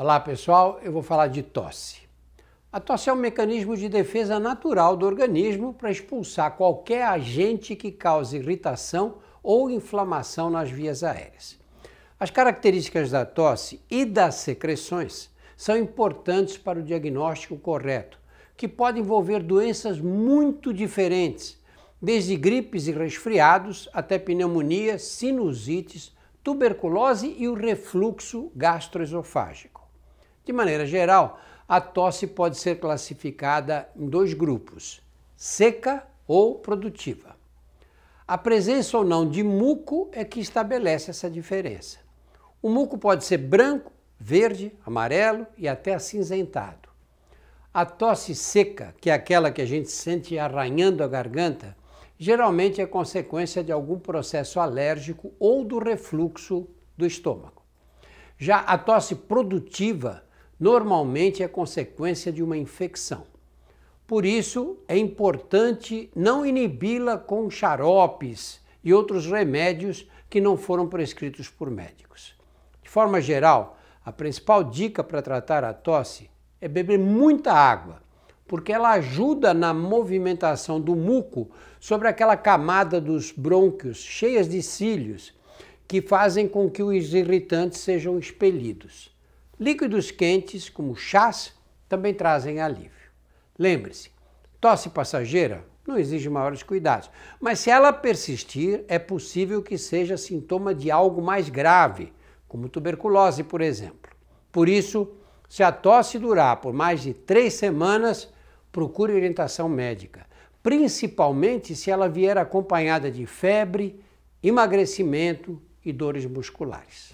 Olá pessoal, eu vou falar de tosse. A tosse é um mecanismo de defesa natural do organismo para expulsar qualquer agente que cause irritação ou inflamação nas vias aéreas. As características da tosse e das secreções são importantes para o diagnóstico correto, que pode envolver doenças muito diferentes, desde gripes e resfriados até pneumonia, sinusites, tuberculose e o refluxo gastroesofágico. De maneira geral, a tosse pode ser classificada em dois grupos: seca ou produtiva. A presença ou não de muco é que estabelece essa diferença. O muco pode ser branco, verde, amarelo e até acinzentado. A tosse seca, que é aquela que a gente sente arranhando a garganta, geralmente é consequência de algum processo alérgico ou do refluxo do estômago. Já a tosse produtiva normalmente é consequência de uma infecção. Por isso, é importante não inibi-la com xaropes e outros remédios que não foram prescritos por médicos. De forma geral, a principal dica para tratar a tosse é beber muita água, porque ela ajuda na movimentação do muco sobre aquela camada dos brônquios cheias de cílios que fazem com que os irritantes sejam expelidos. Líquidos quentes, como chás, também trazem alívio. Lembre-se, tosse passageira não exige maiores cuidados, mas se ela persistir, é possível que seja sintoma de algo mais grave, como tuberculose, por exemplo. Por isso, se a tosse durar por mais de três semanas, procure orientação médica, principalmente se ela vier acompanhada de febre, emagrecimento e dores musculares.